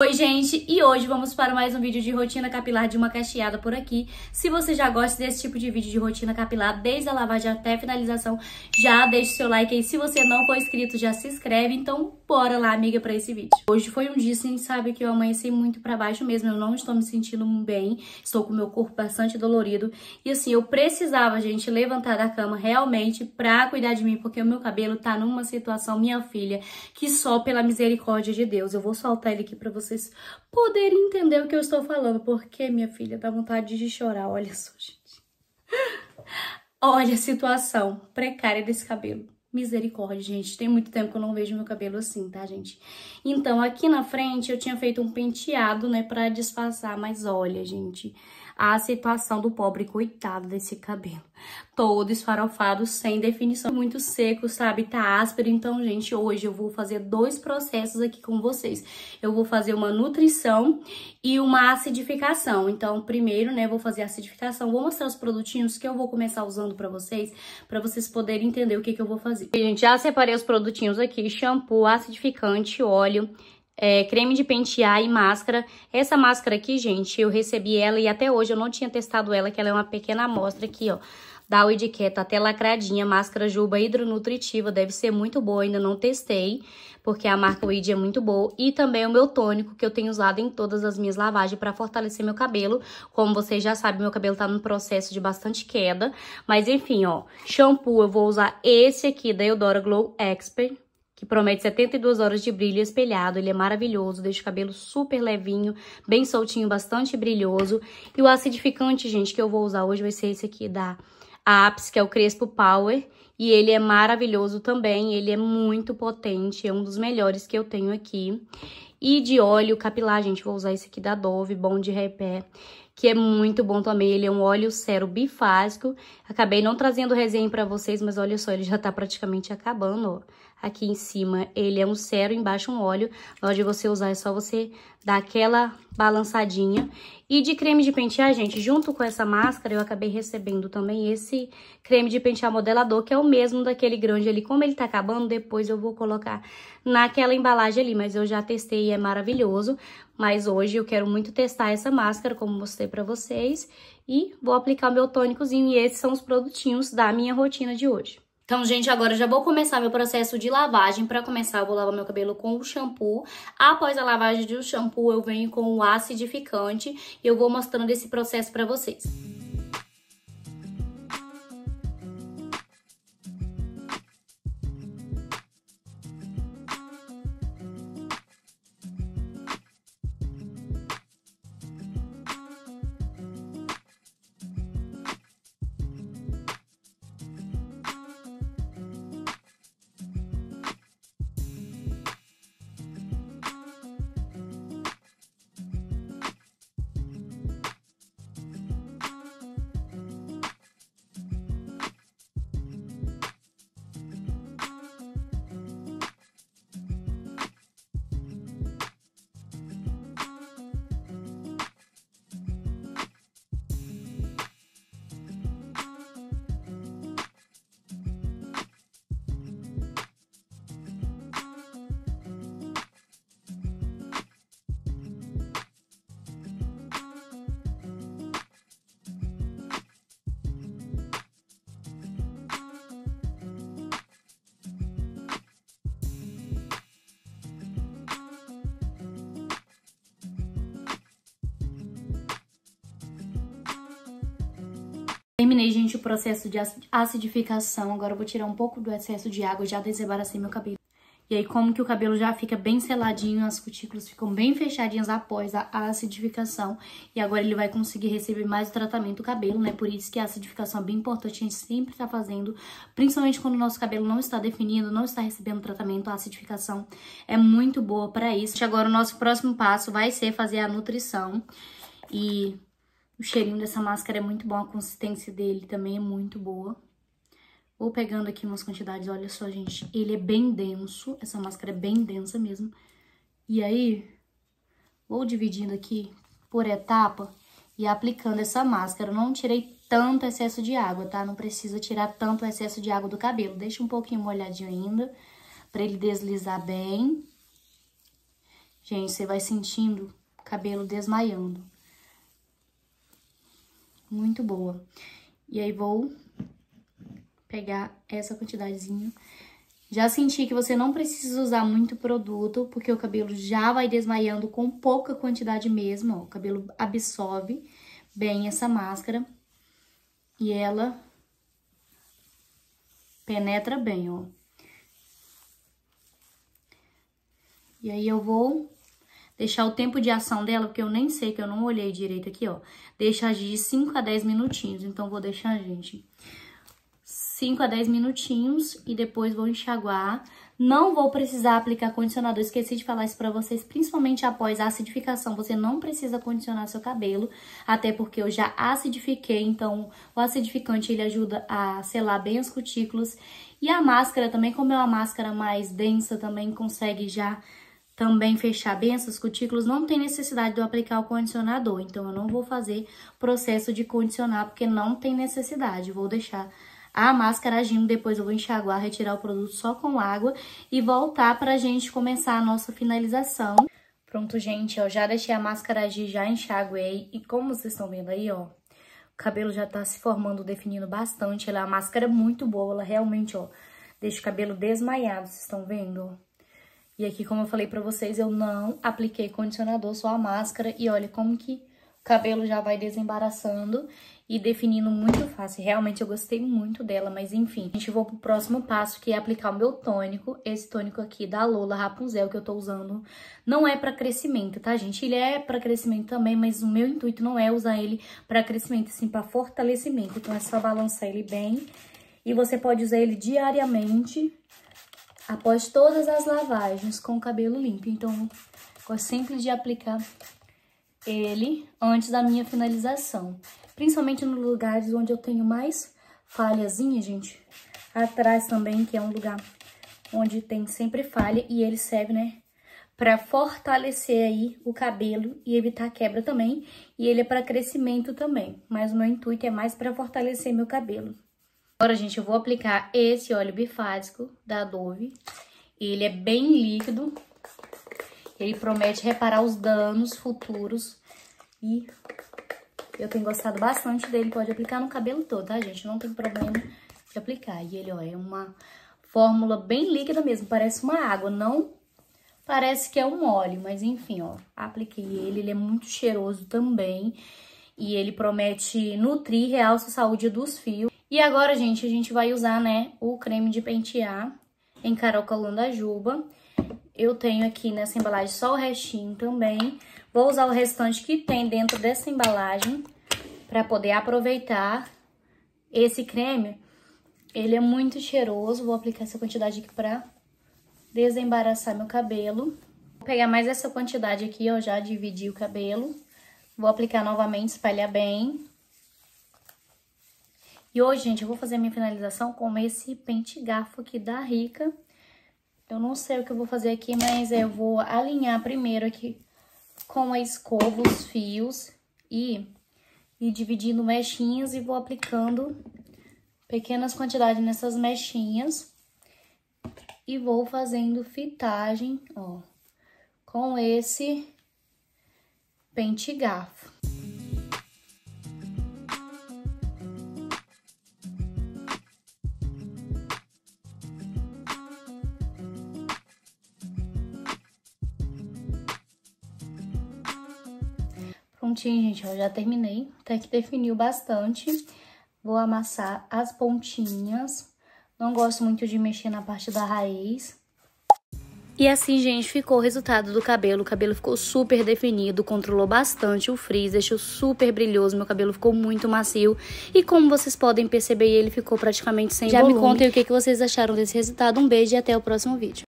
Oi gente, e hoje vamos para mais um vídeo de rotina capilar de uma cacheada por aqui. Se você já gosta desse tipo de vídeo de rotina capilar, desde a lavagem até a finalização, já deixa o seu like aí. Se você não for inscrito, já se inscreve, então bora lá, amiga, para esse vídeo. Hoje foi um dia, assim, sabe, que eu amanheci muito para baixo mesmo, eu não estou me sentindo bem, estou com meu corpo bastante dolorido. E assim, eu precisava, gente, levantar da cama realmente pra cuidar de mim, porque o meu cabelo tá numa situação, minha filha, que só pela misericórdia de Deus. Eu vou soltar ele aqui pra vocês vocês poderem entender o que eu estou falando, porque, minha filha, dá vontade de chorar, olha só, gente. Olha a situação precária desse cabelo. Misericórdia, gente. Tem muito tempo que eu não vejo meu cabelo assim, tá, gente? Então, aqui na frente eu tinha feito um penteado, né, pra disfarçar, mas olha, gente, a situação do pobre coitado desse cabelo. Todo esfarofado, sem definição, muito seco, sabe? Tá áspero. Então, gente, hoje eu vou fazer dois processos aqui com vocês. Eu vou fazer uma nutrição e uma acidificação. Então, primeiro, né, vou fazer a acidificação. Vou mostrar os produtinhos que eu vou começar usando pra vocês, pra vocês poderem entender o que que eu vou fazer. Gente, já separei os produtinhos aqui. Shampoo, acidificante, óleo, é, creme de pentear e máscara. Essa máscara aqui, gente, eu recebi ela e até hoje eu não tinha testado ela, que ela é uma pequena amostra aqui, ó. Da Oidicare, tá até lacradinha, máscara Juba hidronutritiva, deve ser muito boa, ainda não testei, porque a marca Weed é muito boa. E também o meu tônico, que eu tenho usado em todas as minhas lavagens para fortalecer meu cabelo. Como vocês já sabem, meu cabelo tá num processo de bastante queda. Mas enfim, ó, shampoo, eu vou usar esse aqui da Eudora Glow Expert que promete 72 horas de brilho espelhado. Ele é maravilhoso, deixa o cabelo super levinho, bem soltinho, bastante brilhoso. E o acidificante, gente, que eu vou usar hoje vai ser esse aqui da Apes, que é o Crespo Power. E ele é maravilhoso também, ele é muito potente, é um dos melhores que eu tenho aqui. E de óleo capilar, gente, vou usar esse aqui da Dove, bom de repé que é muito bom também. Ele é um óleo cero bifásico. Acabei não trazendo resenha para vocês, mas olha só, ele já tá praticamente acabando, ó aqui em cima ele é um cero, embaixo um óleo. Na hora de você usar é só você dar aquela balançadinha. E de creme de pentear, gente, junto com essa máscara eu acabei recebendo também esse creme de pentear modelador, que é o mesmo daquele grande ali. Como ele tá acabando, depois eu vou colocar naquela embalagem ali, mas eu já testei e é maravilhoso. Mas hoje eu quero muito testar essa máscara, como mostrei pra vocês. E vou aplicar o meu tônicozinho e esses são os produtinhos da minha rotina de hoje. Então, gente, agora já vou começar meu processo de lavagem. Para começar, eu vou lavar meu cabelo com o shampoo. Após a lavagem do shampoo, eu venho com o acidificante e eu vou mostrando esse processo para vocês. Terminei, gente, o processo de acidificação. Agora eu vou tirar um pouco do excesso de água, já desembaracei meu cabelo. E aí, como que o cabelo já fica bem seladinho, as cutículas ficam bem fechadinhas após a acidificação. E agora ele vai conseguir receber mais o tratamento do cabelo, né? Por isso que a acidificação é bem importante, a gente sempre tá fazendo. Principalmente quando o nosso cabelo não está definido, não está recebendo tratamento, a acidificação é muito boa para isso. Agora o nosso próximo passo vai ser fazer a nutrição. E o cheirinho dessa máscara é muito bom, a consistência dele também é muito boa. Vou pegando aqui umas quantidades, olha só, gente. Ele é bem denso, essa máscara é bem densa mesmo. E aí, vou dividindo aqui por etapa e aplicando essa máscara. Eu não tirei tanto excesso de água, tá? Não precisa tirar tanto excesso de água do cabelo. Deixa um pouquinho molhadinho ainda, pra ele deslizar bem. Gente, você vai sentindo o cabelo desmaiando muito boa. E aí vou pegar essa quantidadezinha. Já senti que você não precisa usar muito produto, porque o cabelo já vai desmaiando com pouca quantidade mesmo, ó. O cabelo absorve bem essa máscara e ela penetra bem, ó. E aí eu vou Deixar o tempo de ação dela, porque eu nem sei que eu não olhei direito aqui, ó. Deixa agir de 5 a 10 minutinhos, então vou deixar, gente, 5 a 10 minutinhos e depois vou enxaguar. Não vou precisar aplicar condicionador, esqueci de falar isso pra vocês, principalmente após a acidificação, você não precisa condicionar seu cabelo, até porque eu já acidifiquei, então o acidificante ele ajuda a selar bem as cutículas. E a máscara também, como é uma máscara mais densa, também consegue já também fechar bem essas cutículas, não tem necessidade de eu aplicar o condicionador. Então, eu não vou fazer processo de condicionar, porque não tem necessidade. Vou deixar a máscara agindo, depois eu vou enxaguar, retirar o produto só com água e voltar pra gente começar a nossa finalização. Pronto, gente, eu já deixei a máscara agir, já enxaguei. E como vocês estão vendo aí, ó, o cabelo já tá se formando, definindo bastante. Ela é uma máscara muito boa, ela realmente, ó, deixa o cabelo desmaiado, vocês estão vendo, ó. E aqui, como eu falei pra vocês, eu não apliquei condicionador, só a máscara. E olha como que o cabelo já vai desembaraçando e definindo muito fácil. Realmente eu gostei muito dela, mas enfim. A gente vou pro próximo passo, que é aplicar o meu tônico. Esse tônico aqui da Lola Rapunzel, que eu tô usando, não é pra crescimento, tá, gente? Ele é pra crescimento também, mas o meu intuito não é usar ele pra crescimento, sim, pra fortalecimento. Então é só balançar ele bem. E você pode usar ele diariamente após todas as lavagens com o cabelo limpo. Então, gosto sempre de aplicar ele antes da minha finalização. Principalmente nos lugares onde eu tenho mais falhazinha, gente. Atrás também, que é um lugar onde tem sempre falha e ele serve, né, para fortalecer aí o cabelo e evitar quebra também. E ele é para crescimento também, mas o meu intuito é mais para fortalecer meu cabelo. Agora, gente, eu vou aplicar esse óleo bifásico da Dove. Ele é bem líquido. Ele promete reparar os danos futuros. E eu tenho gostado bastante dele. Pode aplicar no cabelo todo, tá, gente? Não tem problema de aplicar. E ele, ó, é uma fórmula bem líquida mesmo. Parece uma água, não parece que é um óleo. Mas, enfim, ó, apliquei ele. Ele é muito cheiroso também. E ele promete nutrir, realça a saúde dos fios. E agora, gente, a gente vai usar, né, o creme de pentear em Carol Colanda Juba. Eu tenho aqui nessa embalagem só o restinho também. Vou usar o restante que tem dentro dessa embalagem para poder aproveitar esse creme. Ele é muito cheiroso. Vou aplicar essa quantidade aqui para desembaraçar meu cabelo. Vou pegar mais essa quantidade aqui, ó, já dividi o cabelo. Vou aplicar novamente, espalhar bem. E hoje, gente, eu vou fazer minha finalização com esse pente garfo aqui da Rica. Eu não sei o que eu vou fazer aqui, mas eu vou alinhar primeiro aqui com a escova os fios e e dividindo mechinhas e vou aplicando pequenas quantidades nessas mechinhas e vou fazendo fitagem, ó, com esse pente garfo. gente, eu já terminei, até que definiu bastante. Vou amassar as pontinhas. Não gosto muito de mexer na parte da raiz. E assim, gente, ficou o resultado do cabelo. O cabelo ficou super definido, controlou bastante o frizz, deixou super brilhoso. Meu cabelo ficou muito macio. E como vocês podem perceber, ele ficou praticamente sem Já volume. Já me contem o que vocês acharam desse resultado. Um beijo e até o próximo vídeo.